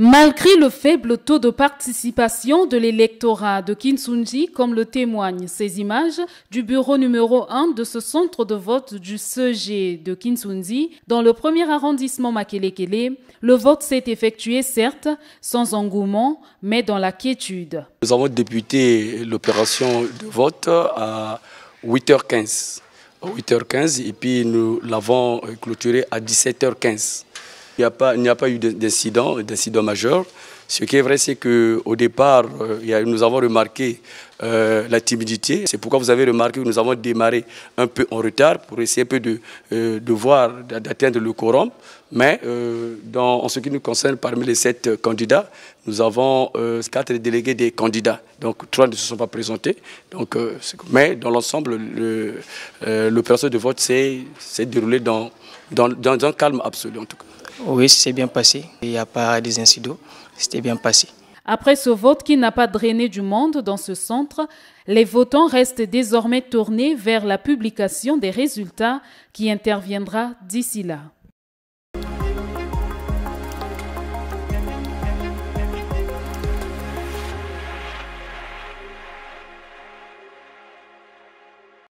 Malgré le faible taux de participation de l'électorat de Kinsunji, comme le témoignent ces images du bureau numéro 1 de ce centre de vote du CEG de Kinsunji, dans le premier arrondissement Makelekele, le vote s'est effectué certes sans engouement, mais dans la quiétude. Nous avons débuté l'opération de vote à 8h15. À 8h15 et puis nous l'avons clôturé à 17h15 il n'y a, pas, eu d'incident, d'incident majeur. Ce qui est vrai, c'est qu'au départ, euh, nous avons remarqué euh, la timidité. C'est pourquoi vous avez remarqué que nous avons démarré un peu en retard pour essayer un peu de, euh, voir, d'atteindre le quorum. Mais en ce qui nous concerne, parmi les sept candidats, nous avons quatre délégués des candidats. Donc trois ne se sont pas présentés. mais dans l'ensemble, l'opération le, de vote s'est déroulé dans, dans un calme absolu en tout cas. Oui, c'est bien passé. Il n'y a pas des C'était bien passé. Après ce vote qui n'a pas drainé du monde dans ce centre, les votants restent désormais tournés vers la publication des résultats qui interviendra d'ici là.